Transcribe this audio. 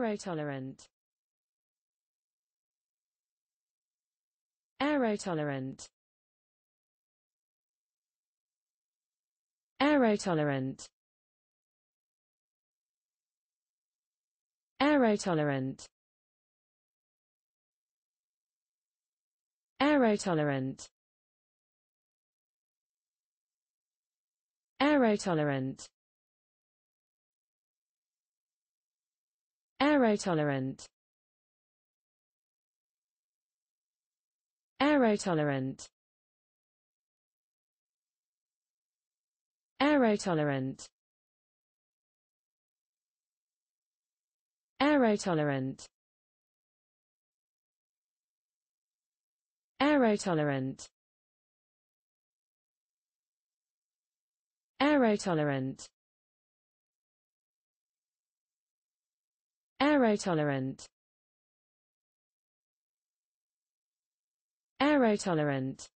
Aerotolerant Aerotolerant Aerotolerant Aerotolerant Aerotolerant Aerotolerant Aerotolerant Aerotolerant Aerotolerant Aerotolerant Aerotolerant Aerotolerant Aerotolerant Aerotolerant